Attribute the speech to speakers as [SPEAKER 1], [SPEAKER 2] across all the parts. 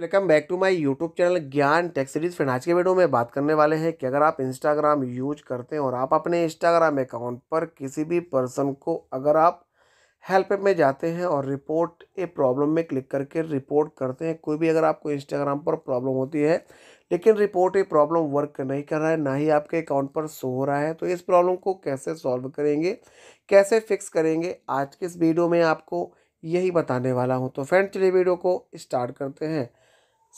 [SPEAKER 1] welcome back to my YouTube channel Gyan techs series friend आज के video में बात करने वाले हैं कि अगर आप इंस्टाग्राम यूज करते हैं और आप अपने इंस्टाग्राम अकाउंट पर किसी भी पर्सन को अगर आप हेल्प में जाते हैं और रिपोर्ट ए प्रॉब्लम में क्लिक करके रिपोर्ट करते हैं कोई भी अगर आपको इंस्टाग्राम पर प्रॉब्लम होती है लेकिन रिपोर्ट ए प्रॉब्लम वर्क नहीं कर रहा है ना ही आपके अकाउंट पर शो हो रहा है तो इस प्रॉब्लम को कैसे सॉल्व करेंगे कैसे फिक्स करेंगे आज के इस वीडियो में आपको यही बताने वाला हूँ तो फ्रेंड चलिए वीडियो को स्टार्ट करते हैं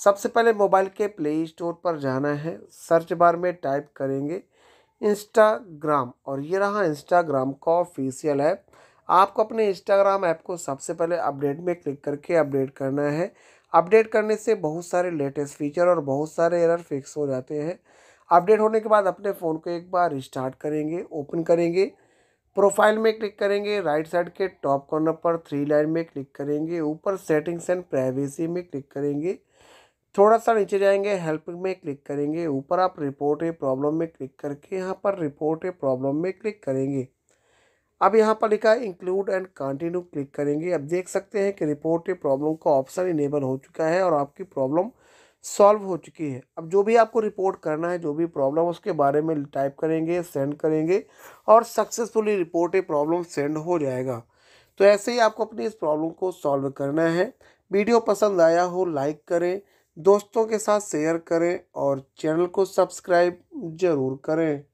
[SPEAKER 1] सबसे पहले मोबाइल के प्ले स्टोर पर जाना है सर्च बार में टाइप करेंगे इंस्टाग्राम और ये रहा इंस्टाग्राम का ऑफिशियल ऐप आपको अपने इंस्टाग्राम ऐप को सबसे पहले अपडेट में क्लिक करके अपडेट करना है अपडेट करने से बहुत सारे लेटेस्ट फीचर और बहुत सारे एरर फिक्स हो जाते हैं अपडेट होने के बाद अपने फ़ोन को एक बार स्टार्ट करेंगे ओपन करेंगे प्रोफाइल में क्लिक करेंगे राइट साइड के टॉप कॉर्नर पर थ्री लाइन में क्लिक करेंगे ऊपर सेटिंग्स एंड प्राइवेसी में क्लिक करेंगे थोड़ा सा नीचे जाएंगे हेल्प में क्लिक करेंगे ऊपर आप रिपोर्ट ए प्रॉब्लम में क्लिक करके यहाँ पर रिपोर्ट ए प्रॉब्लम में क्लिक करेंगे अब यहाँ पर लिखा है इंक्लूड एंड कंटिन्यू क्लिक करेंगे अब देख सकते हैं कि रिपोर्ट ए प्रॉब्लम का ऑप्शन इनेबल हो चुका है और आपकी प्रॉब्लम सॉल्व हो चुकी है अब जो भी आपको रिपोर्ट करना है जो भी प्रॉब्लम उसके बारे में टाइप करेंगे सेंड करेंगे और successfully report a problem send हो जाएगा तो ऐसे ही आपको अपनी इस प्रॉब्लम को सॉल्व करना है वीडियो पसंद आया हो लाइक करें दोस्तों के साथ शेयर करें और चैनल को सब्सक्राइब ज़रूर करें